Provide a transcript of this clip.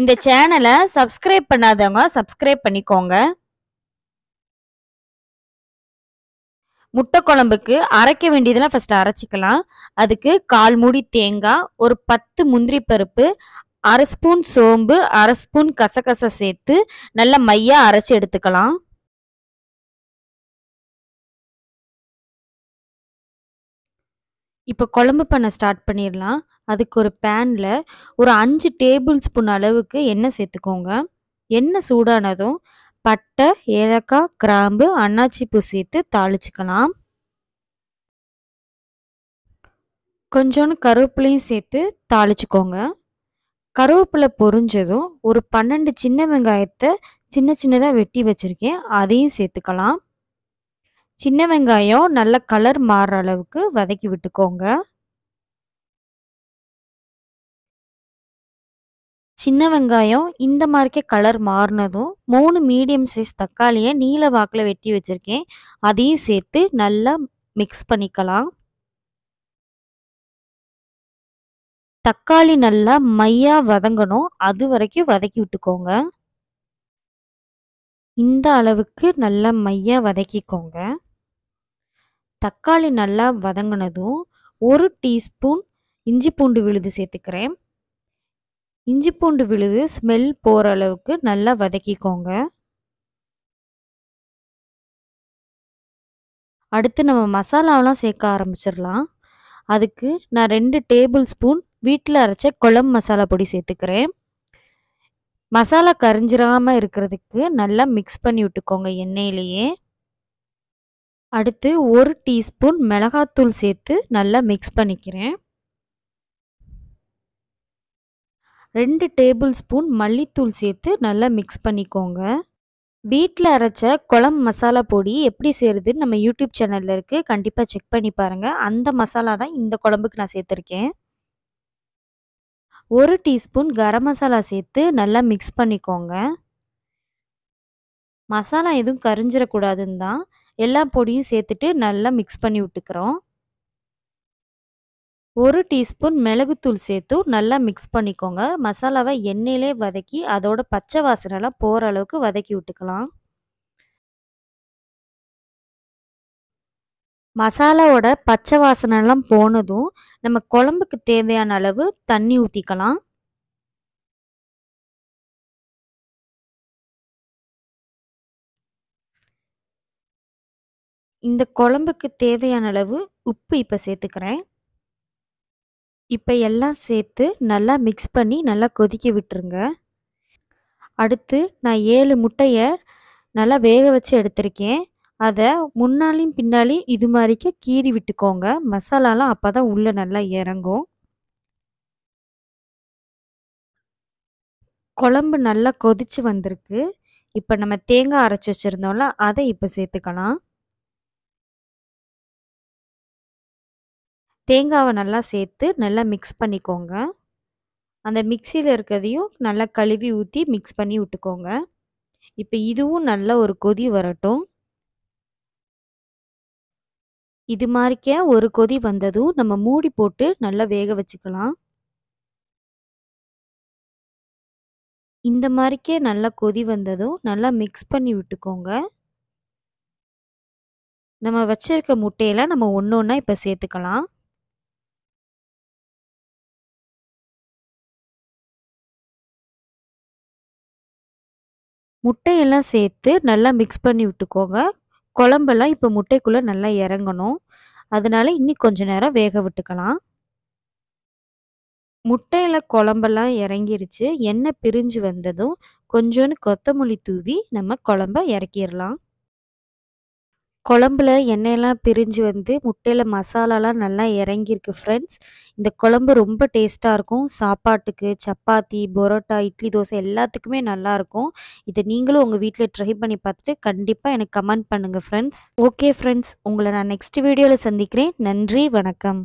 இந்த சேனலை சப்ஸ்கிரைப் பண்ணாதவங்க சப்ஸ்கிரைப் பண்ணிக்கோங்க முட்டை குழம்புக்கு அரைக்க வேண்டியதெல்லாம் ஃபஸ்ட்டு அரைச்சிக்கலாம் அதுக்கு கால் மூடி தேங்காய் ஒரு பத்து முந்திரி பருப்பு அரை ஸ்பூன் சோம்பு அரை ஸ்பூன் கசகச சேர்த்து நல்லா மையாக அரைச்சி எடுத்துக்கலாம் இப்போ குழம்பு பண்ண ஸ்டார்ட் பண்ணிடலாம் அதுக்கு ஒரு பேனில் ஒரு அஞ்சு டேபிள் ஸ்பூன் அளவுக்கு எண்ணெய் சேர்த்துக்கோங்க எண்ணெய் சூடானதும் பட்டை ஏலக்காய் கிராம்பு அன்னாச்சிப்பூ சேர்த்து தாளிச்சுக்கலாம் கொஞ்சோண்டு கருவேப்பிலையும் சேர்த்து தாளிச்சுக்கோங்க கருவேப்பிலை பொரிஞ்சதும் ஒரு பன்னெண்டு சின்ன வெங்காயத்தை சின்ன சின்னதாக வெட்டி வச்சுருக்கேன் அதையும் சேர்த்துக்கலாம் சின்ன வெங்காயம் நல்ல கலர் மாறுற அளவுக்கு வதக்கி விட்டுக்கோங்க சின்ன வெங்காயம் இந்த மாதிரிக்கே கலர் மாறினதும் மூணு மீடியம் சைஸ் தக்காளியை நீல வாக்கில் வெட்டி வச்சுருக்கேன் அதையும் சேர்த்து நல்லா மிக்ஸ் பண்ணிக்கலாம் தக்காளி நல்லா மையாக வதங்கணும் அது வரைக்கும் வதக்கி விட்டுக்கோங்க இந்த அளவுக்கு நல்லா மையாக வதக்கிக்கோங்க தக்காளி நல்லா வதங்கினதும் ஒரு டீஸ்பூன் இஞ்சி பூண்டு விழுது சேர்த்துக்கிறேன் இஞ்சி பூண்டு விழுது ஸ்மெல் போகிற அளவுக்கு நல்லா வதக்கிக்கோங்க அடுத்து நம்ம மசாலாவெலாம் சேர்க்க ஆரம்பிச்சிடலாம் அதுக்கு நான் ரெண்டு டேபிள் ஸ்பூன் வீட்டில் அரைச்ச குழம்பு மசாலா பொடி சேர்த்துக்கிறேன் மசாலா கரிஞ்சிராமல் இருக்கிறதுக்கு நல்லா மிக்ஸ் பண்ணி விட்டுக்கோங்க எண்ணெயிலேயே அடுத்து ஒரு டீஸ்பூன் மிளகாத்தூள் சேர்த்து நல்லா மிக்ஸ் பண்ணிக்கிறேன் ரெண்டு டேபிள் ஸ்பூன் மல்லித்தூள் சேர்த்து நல்லா மிக்ஸ் பண்ணிக்கோங்க வீட்டில் அரைச்ச குழம்பு மசாலா பொடி எப்படி செய்யறதுன்னு நம்ம யூடியூப் சேனலில் இருக்குது கண்டிப்பாக செக் பண்ணி பாருங்கள் அந்த மசாலா தான் இந்த குழம்புக்கு நான் சேர்த்துருக்கேன் ஒரு டீஸ்பூன் கரம் மசாலா சேர்த்து நல்லா மிக்ஸ் பண்ணிக்கோங்க மசாலா எதுவும் கரிஞ்சிடக்கூடாதுன்னு தான் எல்லா பொடியும் சேர்த்துட்டு நல்லா மிக்ஸ் பண்ணி விட்டுக்கிறோம் ஒரு டீஸ்பூன் மிளகுத்தூள் சேர்த்து நல்லா மிக்ஸ் பண்ணிக்கோங்க மசாலாவை எண்ணெயிலே வதக்கி அதோட பச்சை வாசனைலாம் போகிற அளவுக்கு வதக்கி விட்டுக்கலாம் மசாலாவோட பச்சை வாசனைலாம் போனதும் நம்ம குழம்புக்கு தேவையான அளவு தண்ணி ஊற்றிக்கலாம் இந்த குழம்புக்கு தேவையான அளவு உப்பு இப்போ சேர்த்துக்கிறேன் இப்போ எல்லாம் சேர்த்து நல்லா மிக்ஸ் பண்ணி நல்லா கொதிக்க விட்டுருங்க அடுத்து நான் ஏழு முட்டையை நல்லா வேக வச்சு எடுத்திருக்கேன் அதை முன்னாலையும் பின்னாலையும் இது மாதிரிக்க கீறி விட்டுக்கோங்க மசாலாலாம் அப்போ தான் உள்ளே நல்லா இறங்கும் குழம்பு நல்லா கொதிச்சு வந்திருக்கு இப்போ நம்ம தேங்காய் அரைச்சி வச்சுருந்தோம்ல அதை இப்போ சேர்த்துக்கலாம் தேங்காவை நல்லா சேர்த்து நல்லா மிக்ஸ் பண்ணிக்கோங்க அந்த மிக்சியில் இருக்கிறதையும் நல்லா கழுவி ஊற்றி மிக்ஸ் பண்ணி விட்டுக்கோங்க இப்போ இதுவும் நல்ல ஒரு கொதி வரட்டும் இது மாதிரிக்க ஒரு கொதி வந்ததும் நம்ம மூடி போட்டு நல்லா வேக வச்சுக்கலாம் இந்த மாதிரிக்கே நல்லா கொதி வந்ததும் நல்லா மிக்ஸ் பண்ணி விட்டுக்கோங்க நம்ம வச்சுருக்க முட்டையெல்லாம் நம்ம ஒன்று ஒன்றா இப்போ சேர்த்துக்கலாம் முட்டையெல்லாம் சேர்த்து நல்லா மிக்ஸ் பண்ணி விட்டுக்கோங்க குழம்பெல்லாம் இப்போ முட்டைக்குள்ளே நல்லா இறங்கணும் அதனால் இன்னி கொஞ்சம் நேரம் வேக விட்டுக்கலாம் முட்டையில் குழம்பெல்லாம் இறங்கிருச்சு எண்ணெய் பிரிஞ்சு வந்ததும் கொஞ்சோன்னு கொத்தமல்லி தூவி நம்ம குழம்ப இறக்கிடலாம் குழம்புல எண்ணெயெல்லாம் பிரிஞ்சு வந்து முட்டையில் மசாலாலாம் நல்லா இறங்கியிருக்கு ஃப்ரெண்ட்ஸ் இந்த குழம்பு ரொம்ப டேஸ்ட்டாக இருக்கும் சாப்பாட்டுக்கு சப்பாத்தி பரோட்டா இட்லி தோசை எல்லாத்துக்குமே நல்லாயிருக்கும் இதை நீங்களும் உங்கள் வீட்டில் ட்ரை பண்ணி பார்த்துட்டு கண்டிப்பாக எனக்கு கமெண்ட் பண்ணுங்கள் ஃப்ரெண்ட்ஸ் ஓகே ஃப்ரெண்ட்ஸ் உங்களை நான் நெக்ஸ்ட் வீடியோவில் சந்திக்கிறேன் நன்றி வணக்கம்